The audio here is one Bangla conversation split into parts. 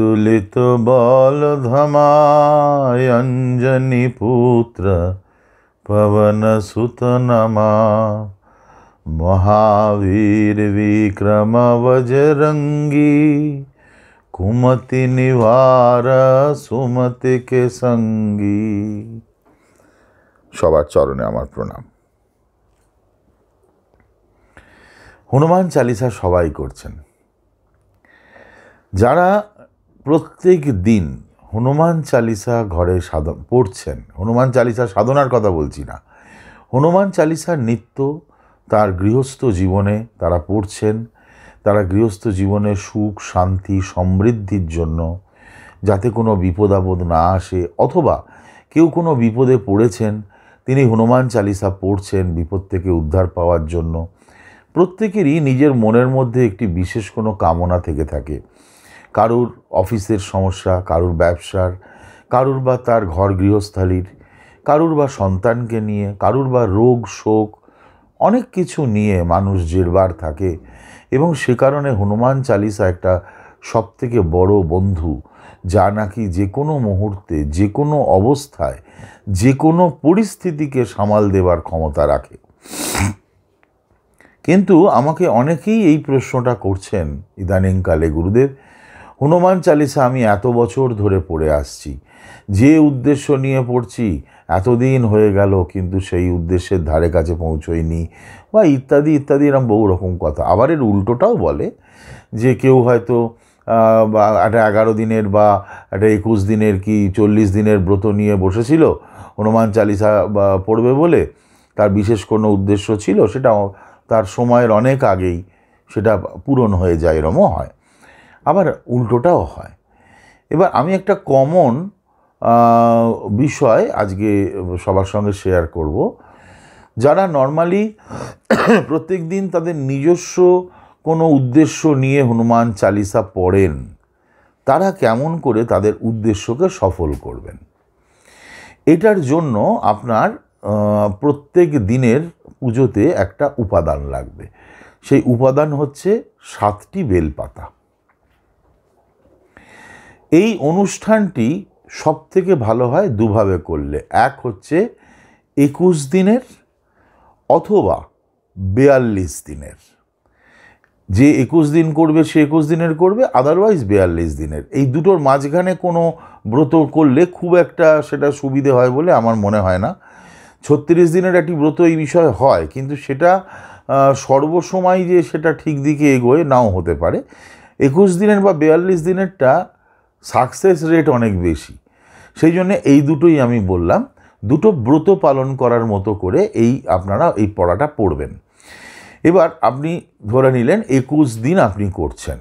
তুলিত বল অঞ্জনি পুত্র পবনসুত নমা মহাবীর বিক্রম বজরঙ্গী কুমতি নিবার সুমতিকে সঙ্গী সবার চরণে আমার প্রণাম হনুমান চালিসা সবাই করছেন যারা প্রত্যেক দিন হনুমান চালিসা ঘরে সাধন পড়ছেন হনুমান চালিসা সাধনার কথা বলছি না হনুমান চালিসার নিত্য তার গৃহস্থ জীবনে তারা পড়ছেন তারা গৃহস্থ জীবনে সুখ শান্তি সমৃদ্ধির জন্য যাতে কোনো বিপদ আপদ না আসে অথবা কেউ কোনো বিপদে পড়েছেন তিনি হনুমান চালিসা পড়ছেন বিপদ থেকে উদ্ধার পাওয়ার জন্য প্রত্যেকেরই নিজের মনের মধ্যে একটি বিশেষ কোনো কামনা থেকে থাকে কারুর অফিসের সমস্যা কারুর ব্যবসার কারুর বা তার ঘর গৃহস্থালির কারুর বা সন্তানকে নিয়ে কারুর বা রোগ শোক অনেক কিছু নিয়ে মানুষ জেরবার থাকে এবং সে কারণে হনুমান চালিসা একটা সবথেকে বড় বন্ধু যা নাকি যে কোনো মুহূর্তে যে কোনো অবস্থায় যে কোনো পরিস্থিতিকে সামাল দেবার ক্ষমতা রাখে কিন্তু আমাকে অনেকেই এই প্রশ্নটা করছেন ইদানিংকালে গুরুদেব হনুমান চালিসা আমি এত বছর ধরে পড়ে আসছি যে উদ্দেশ্য নিয়ে পড়ছি এতদিন হয়ে গেল কিন্তু সেই উদ্দেশ্যের ধারে কাছে পৌঁছয়নি বা ইত্যাদি ইত্যাদি এরম বহু রকম কথা আবার এর উল্টোটাও বলে যে কেউ হয়তো বা একটা এগারো দিনের বা একটা একুশ দিনের কি চল্লিশ দিনের ব্রত নিয়ে বসেছিল হনুমান চালিসা বা পড়বে বলে তার বিশেষ কোনো উদ্দেশ্য ছিল সেটা তার সময়ের অনেক আগেই সেটা পূরণ হয়ে যায় এরমও হয় আবার উল্টোটাও হয় এবার আমি একটা কমন বিষয় আজকে সবার সঙ্গে শেয়ার করব যারা নর্মালি প্রত্যেক দিন তাদের নিজস্ব কোনো উদ্দেশ্য নিয়ে হনুমান চালিসা পড়েন তারা কেমন করে তাদের উদ্দেশ্যকে সফল করবেন এটার জন্য আপনার প্রত্যেক দিনের পুজোতে একটা উপাদান লাগবে সেই উপাদান হচ্ছে সাতটি বেলপাতা এই অনুষ্ঠানটি সব থেকে ভালো হয় দুভাবে করলে এক হচ্ছে একুশ দিনের অথবা বেয়াল্লিশ দিনের যে একুশ দিন করবে সে একুশ দিনের করবে আদারওয়াইজ বেয়াল্লিশ দিনের এই দুটোর মাঝখানে কোনো ব্রত করলে খুব একটা সেটা সুবিধে হয় বলে আমার মনে হয় না ছত্রিশ দিনের একটি ব্রত এই বিষয়ে হয় কিন্তু সেটা সর্বসময় যে সেটা ঠিক দিকে এগোয় নাও হতে পারে একুশ দিনের বা বেয়াল্লিশ দিনেরটা সাকসেস রেট অনেক বেশি সেই জন্য এই দুটোই আমি বললাম দুটো ব্রত পালন করার মতো করে এই আপনারা এই পড়াটা পড়বেন এবার আপনি ধরে নিলেন একুশ দিন আপনি করছেন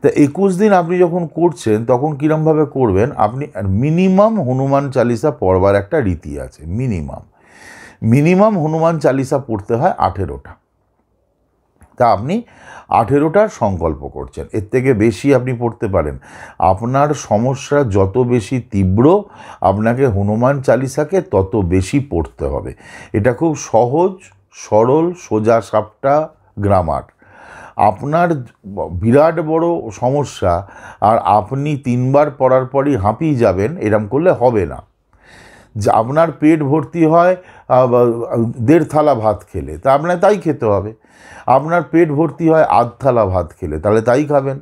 তা একুশ দিন আপনি যখন করছেন তখন কীরমভাবে করবেন আপনি মিনিমাম হনুমান চালিসা পড়বার একটা রীতি আছে মিনিমাম মিনিমাম হনুমান চালিসা পড়তে হয় আঠেরোটা তা আপনি আঠেরোটার সংকল্প করছেন এর থেকে বেশি আপনি পড়তে পারেন আপনার সমস্যা যত বেশি তীব্র আপনাকে হনুমান চালিসাকে তত বেশি পড়তে হবে এটা খুব সহজ সরল সোজা সাপটা গ্রামার আপনার বিরাট বড় সমস্যা আর আপনি তিনবার পড়ার পরই হাঁপিয়ে যাবেন এরম করলে হবে না যে আপনার পেট ভর্তি হয় দেড় থালা ভাত খেলে তা আপনার তাই খেতে হবে আপনার পেট ভর্তি হয় আধ থালা ভাত খেলে তাহলে তাই খাবেন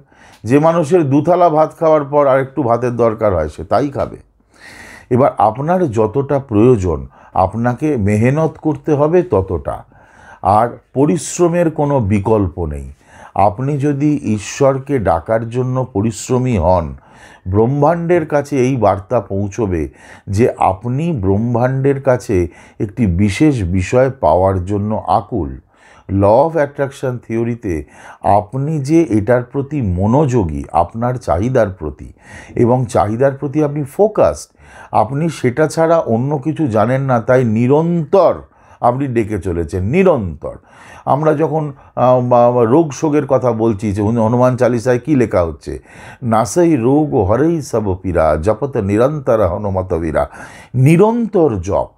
যে মানুষের দুথালা ভাত খাওয়ার পর আর একটু ভাতের দরকার হয় সে তাই খাবে এবার আপনার যতটা প্রয়োজন আপনাকে মেহনত করতে হবে ততটা আর পরিশ্রমের কোনো বিকল্প নেই আপনি যদি ঈশ্বরকে ডাকার জন্য পরিশ্রমী হন ব্রহ্মাণ্ডের কাছে এই বার্তা পৌঁছবে যে আপনি ব্রহ্মাণ্ডের কাছে একটি বিশেষ বিষয় পাওয়ার জন্য আকুল ল অফ অ্যাট্রাকশান থিওরিতে আপনি যে এটার প্রতি মনোযোগী আপনার চাহিদার প্রতি এবং চাহিদার প্রতি আপনি ফোকাসড আপনি সেটা ছাড়া অন্য কিছু জানেন না তাই নিরন্তর আপনি ডেকে চলেছেন নিরন্তর আমরা যখন রোগ শোগের কথা বলছি যে হনুমান চালিসায় কি লেখা হচ্ছে নাসাই রোগ হরেই সব পীরা জপত নিরন্তর হনুমতবীরা নিরন্তর জপ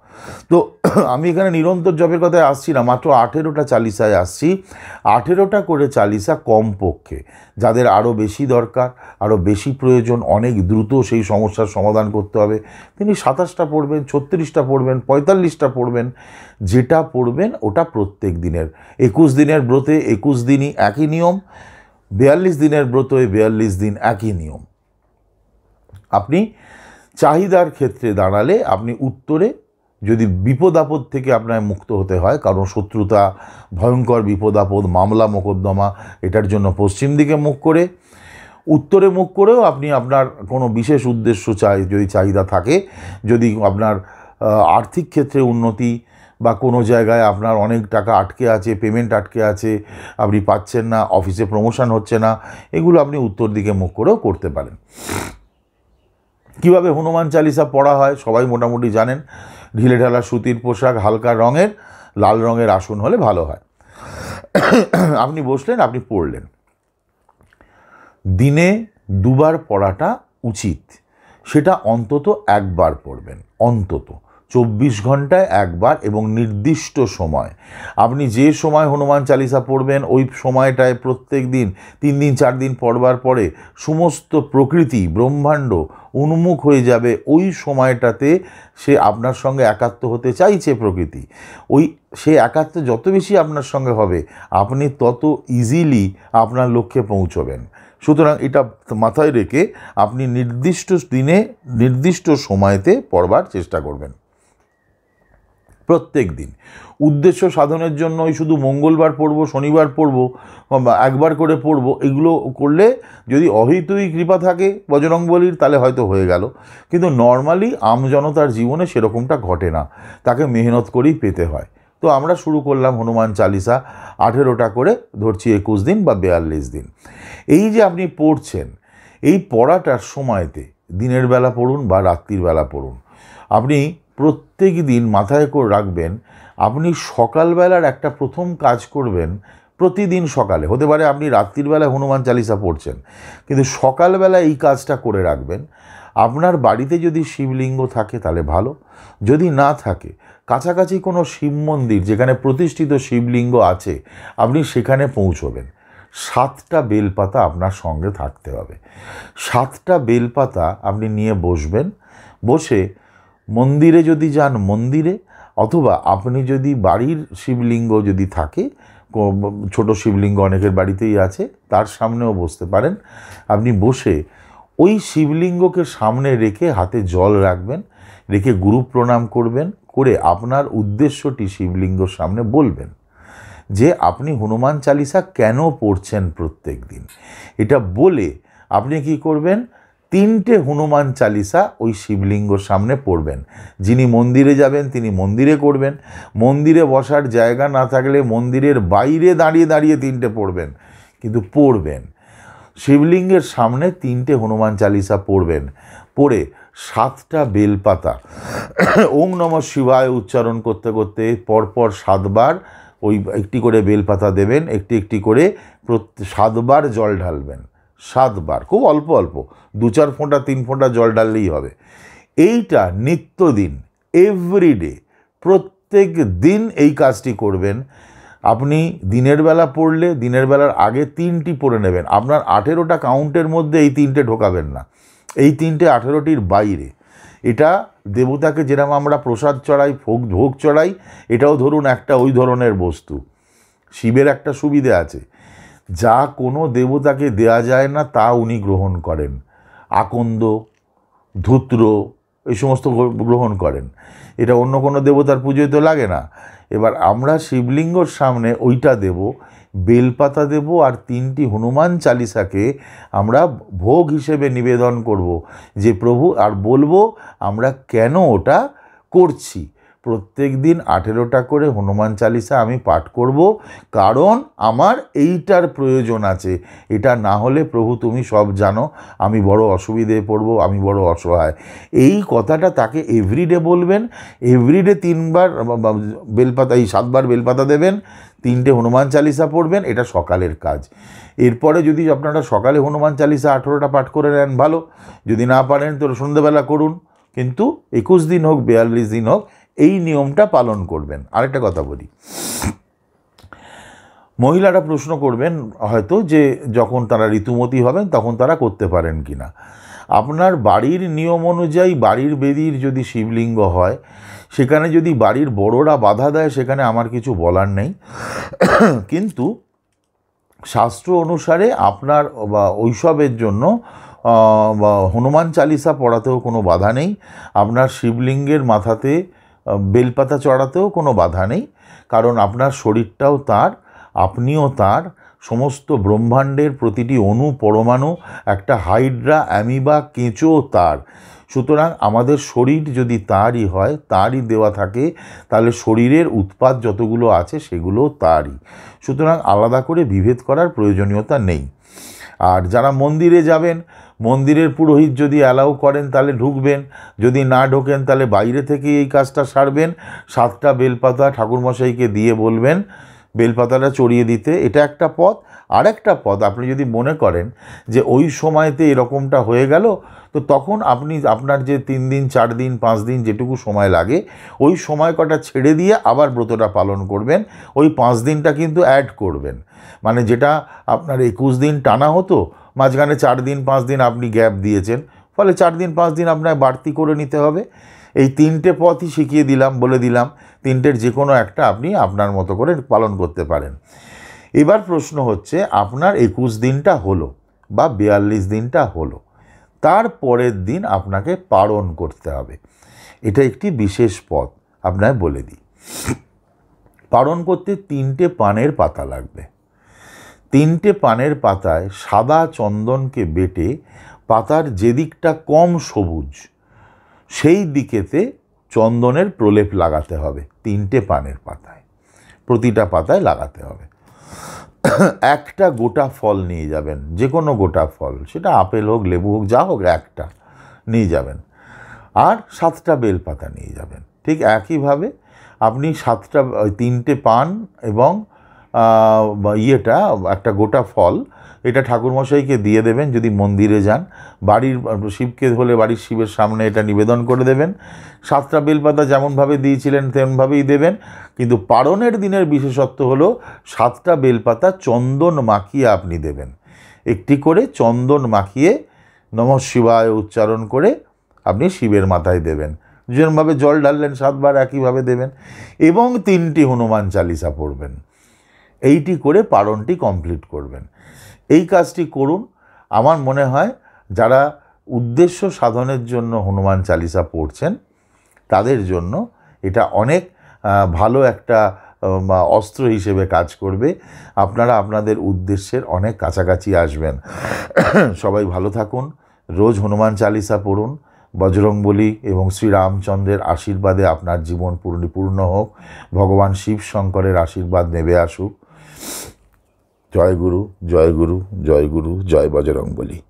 তো আমি এখানে নিরন্তর জপের কথায় আসছি না মাত্র আঠেরোটা চালিসায় আসছি আঠেরোটা করে চালিসা কমপক্ষে যাদের আরও বেশি দরকার আরও বেশি প্রয়োজন অনেক দ্রুত সেই সমস্যার সমাধান করতে হবে তিনি সাতাশটা পড়বেন ছত্রিশটা পড়বেন পঁয়তাল্লিশটা পড়বেন যেটা পড়বেন ওটা প্রত্যেক দিনের একুশ দিনের ব্রতে একুশ দিনই একই নিয়ম বিয়াল্লিশ দিনের ব্রতে বিয়াল্লিশ দিন একই নিয়ম আপনি চাহিদার ক্ষেত্রে দাঁড়ালে আপনি উত্তরে যদি বিপদ আপদ থেকে আপনার মুক্ত হতে হয় কারণ শত্রুতা ভয়ঙ্কর বিপদ আপদ মামলা মোকদ্দমা এটার জন্য পশ্চিম দিকে মুখ করে উত্তরে মুখ করেও আপনি আপনার কোনো বিশেষ উদ্দেশ্য চাই যদি চাহিদা থাকে যদি আপনার আর্থিক ক্ষেত্রে উন্নতি বা কোনো জায়গায় আপনার অনেক টাকা আটকে আছে পেমেন্ট আটকে আছে আপনি পাচ্ছেন না অফিসে প্রমোশন হচ্ছে না এগুলো আপনি উত্তর দিকে মুখ করেও করতে পারেন কীভাবে হনুমান চালিসা পড়া হয় সবাই মোটামুটি জানেন ঢিলে ঢালা সুতির পোশাক হালকা রঙের লাল রঙের আসন হলে ভালো হয় আপনি বসলেন আপনি পড়লেন দিনে দুবার পড়াটা উচিত সেটা অন্তত একবার পড়বেন অন্তত চব্বিশ ঘন্টায় একবার এবং নির্দিষ্ট সময় আপনি যে সময় হনুমান চালিসা পড়বেন ওই সময়টায় প্রত্যেক দিন তিন দিন চার দিন পড়বার পরে সমস্ত প্রকৃতি ব্রহ্মাণ্ড উন্মুখ হয়ে যাবে ওই সময়টাতে সে আপনার সঙ্গে একাত্ম হতে চাইছে প্রকৃতি ওই সে একাত্ম যত বেশি আপনার সঙ্গে হবে আপনি তত ইজিলি আপনার লক্ষ্যে পৌঁছবেন সুতরাং এটা মাথায় রেখে আপনি নির্দিষ্ট দিনে নির্দিষ্ট সময়তে পড়বার চেষ্টা করবেন প্রত্যেক দিন উদ্দেশ্য সাধনের জন্য ওই শুধু মঙ্গলবার পড়ব শনিবার পড়ব একবার করে পড়ব এগুলো করলে যদি অহেতুই কৃপা থাকে বজরংবলির তাহলে হয়তো হয়ে গেল কিন্তু নর্মালি আমজনতার জীবনে সেরকমটা ঘটে না তাকে মেহনত করেই পেতে হয় তো আমরা শুরু করলাম হনুমান চালিসা আঠেরোটা করে ধরছি একুশ দিন বা বেয়াল্লিশ দিন এই যে আপনি পড়ছেন এই পড়াটার সময়তে দিনের বেলা পড়ুন বা রাত্রির বেলা পড়ুন আপনি প্রত্যেক দিন মাথায় করে রাখবেন আপনি সকালবেলার একটা প্রথম কাজ করবেন প্রতিদিন সকালে হতে পারে আপনি রাত্রিবেলায় হনুমান চালিসা পড়ছেন কিন্তু সকালবেলা এই কাজটা করে রাখবেন আপনার বাড়িতে যদি শিবলিঙ্গ থাকে তাহলে ভালো যদি না থাকে কাছাকাছি কোনো শিব মন্দির যেখানে প্রতিষ্ঠিত শিবলিঙ্গ আছে আপনি সেখানে পৌঁছবেন সাতটা বেলপাতা আপনার সঙ্গে থাকতে হবে সাতটা বেলপাতা আপনি নিয়ে বসবেন বসে মন্দিরে যদি যান মন্দিরে অথবা আপনি যদি বাড়ির শিবলিঙ্গ যদি থাকে ছোট শিবলিঙ্গ অনেকের বাড়িতেই আছে তার সামনেও বসতে পারেন আপনি বসে ওই শিবলিঙ্গকে সামনে রেখে হাতে জল রাখবেন রেখে গুরু প্রণাম করবেন করে আপনার উদ্দেশ্যটি শিবলিঙ্গর সামনে বলবেন যে আপনি হনুমান চালিসা কেন পড়ছেন প্রত্যেক দিন এটা বলে আপনি কি করবেন তিনটে হনুমান চালিসা ওই শিবলিঙ্গর সামনে পড়বেন যিনি মন্দিরে যাবেন তিনি মন্দিরে করবেন মন্দিরে বসার জায়গা না থাকলে মন্দিরের বাইরে দাঁড়িয়ে দাঁড়িয়ে তিনটে পড়বেন কিন্তু পড়বেন শিবলিঙ্গের সামনে তিনটে হনুমান চালিসা পড়বেন পড়ে সাতটা বেলপাতা ওং নম শিবায় উচ্চারণ করতে করতে পরপর সাতবার ওই একটি করে বেলপাতা দেবেন একটি একটি করে সাতবার জল ঢালবেন সাতবার খুব অল্প অল্প দু চার ফোঁটা তিন ফোঁটা জল ডাললেই হবে এইটা নিত্যদিন এভরিডে প্রত্যেক দিন এই কাজটি করবেন আপনি দিনের বেলা পড়লে দিনের বেলার আগে তিনটি পড়ে নেবেন আপনার আঠেরোটা কাউন্টের মধ্যে এই তিনটে ঢোকাবেন না এই তিনটে আঠেরোটির বাইরে এটা দেবতাকে যেরকম আমরা প্রসাদ চড়াই ভোগ ভোগ চড়াই এটাও ধরুন একটা ওই ধরনের বস্তু শিবের একটা সুবিধে আছে যা কোনো দেবতাকে দেয়া যায় না তা উনি গ্রহণ করেন আকন্দ ধূত্র এই সমস্ত গ্রহণ করেন এটা অন্য কোনো দেবতার পুজোয় তো লাগে না এবার আমরা শিবলিঙ্গর সামনে ওইটা দেব বেলপাতা দেব আর তিনটি হনুমান চালিসাকে আমরা ভোগ হিসেবে নিবেদন করব যে প্রভু আর বলবো আমরা কেন ওটা করছি প্রত্যেক দিন আঠেরোটা করে হনুমান চালিসা আমি পাঠ করব কারণ আমার এইটার প্রয়োজন আছে এটা না হলে প্রভু তুমি সব জানো আমি বড় অসুবিধে পড়ব আমি বড় অসহায় এই কথাটা তাকে এভরিডে বলবেন এভরিডে তিনবার বেলপাতা এই সাতবার বেলপাতা দেবেন তিনটে হনুমান চালিসা পড়বেন এটা সকালের কাজ এরপরে যদি আপনারা সকালে হনুমান চালিসা আঠেরোটা পাঠ করে নেন ভালো যদি না পারেন তো সন্ধ্যেবেলা করুন কিন্তু একুশ দিন হোক বিয়াল্লিশ দিন হোক এই নিয়মটা পালন করবেন আরেকটা কথা বলি মহিলারা প্রশ্ন করবেন হয়তো যে যখন তারা ঋতুমতী হবেন তখন তারা করতে পারেন কি না আপনার বাড়ির নিয়ম অনুযায়ী বাড়ির বেদির যদি শিবলিঙ্গ হয় সেখানে যদি বাড়ির বড়রা বাধা দেয় সেখানে আমার কিছু বলার নেই কিন্তু শাস্ত্র অনুসারে আপনার বা ঐসবের জন্য হনুমান চালিসা পড়াতেও কোনো বাধা নেই আপনার শিবলিঙ্গের মাথাতে বেলপাতা চড়াতেও কোনো বাধা নেই কারণ আপনার শরীরটাও তার আপনিও তার সমস্ত ব্রহ্মাণ্ডের প্রতিটি অণু পরমাণু একটা হাইড্রা অ্যামিবা কেঁচো তার সুতরাং আমাদের শরীর যদি তারই হয় তারই দেওয়া থাকে তাহলে শরীরের উৎপাদ যতগুলো আছে সেগুলো তারই সুতরাং আলাদা করে বিভেদ করার প্রয়োজনীয়তা নেই আর যারা মন্দিরে যাবেন মন্দিরের পুরোহিত যদি অ্যালাউ করেন তাহলে ঢুকবেন যদি না ঢোকেন তাহলে বাইরে থেকে এই কাজটা সারবেন সাতটা বেলপাতা ঠাকুরমশাইকে দিয়ে বলবেন বেলপাতাটা চড়িয়ে দিতে এটা একটা পথ আরেকটা পথ আপনি যদি মনে করেন যে ওই সময়তে এরকমটা হয়ে গেল তো তখন আপনি আপনার যে তিন দিন চার দিন পাঁচ দিন যেটুকু সময় লাগে ওই সময় কটা ছেড়ে দিয়ে আবার ব্রতটা পালন করবেন ওই পাঁচ দিনটা কিন্তু অ্যাড করবেন মানে যেটা আপনার একুশ দিন টানা হতো মাঝখানে চার দিন পাঁচ দিন আপনি গ্যাপ দিয়েছেন ফলে চার দিন পাঁচ দিন আপনার বাড়তি করে নিতে হবে এই তিনটে পথই শিখিয়ে দিলাম বলে দিলাম তিনটের যে কোনো একটা আপনি আপনার মতো করে পালন করতে পারেন এবার প্রশ্ন হচ্ছে আপনার একুশ দিনটা হলো বা বিয়াল্লিশ দিনটা হলো তার পরের দিন আপনাকে পালন করতে হবে এটা একটি বিশেষ পথ আপনায় বলে দিই পালন করতে তিনটে পানের পাতা লাগবে তিনটে পানের পাতায় সাদা চন্দনকে বেটে পাতার যেদিকটা কম সবুজ সেই দিকেতে চন্দনের প্রলেপ লাগাতে হবে তিনটে পানের পাতায় প্রতিটা পাতায় লাগাতে হবে একটা গোটা ফল নিয়ে যাবেন যে কোনো গোটা ফল সেটা আপেল হোক লেবু হোক যা হোক একটা নিয়ে যাবেন আর সাতটা বেল পাতা নিয়ে যাবেন ঠিক একইভাবে আপনি সাতটা তিনটে পান এবং ইয়েটা একটা গোটা ফল এটা ঠাকুরমশাইকে দিয়ে দেবেন যদি মন্দিরে যান বাড়ির শিবকে হলে বাড়ির শিবের সামনে এটা নিবেদন করে দেবেন সাতটা বেলপাতা যেমনভাবে দিয়েছিলেন তেমনভাবেই দেবেন কিন্তু পারণের দিনের বিশেষত্ব হলো সাতটা বেলপাতা চন্দন মাখিয়ে আপনি দেবেন একটি করে চন্দন মাখিয়ে নম শিবায় উচ্চারণ করে আপনি শিবের মাথায় দেবেন যেরকমভাবে জল ঢাললেন সাতবার একইভাবে দেবেন এবং তিনটি হনুমান চালিসা পড়বেন এইটি করে পারণটি কমপ্লিট করবেন এই কাজটি করুন আমার মনে হয় যারা উদ্দেশ্য সাধনের জন্য হনুমান চালিসা পড়ছেন তাদের জন্য এটা অনেক ভালো একটা অস্ত্র হিসেবে কাজ করবে আপনারা আপনাদের উদ্দেশ্যের অনেক কাছাকাছি আসবেন সবাই ভালো থাকুন রোজ হনুমান চালিসা পড়ুন বজরংবলী এবং শ্রীরামচন্দ্রের আশীর্বাদে আপনার জীবন পূর্ণপূর্ণ হোক ভগবান শিব শঙ্করের আশীর্বাদ নেবে আসুক जय गुरु जय गुरु जय गुरु जय बजरंग बली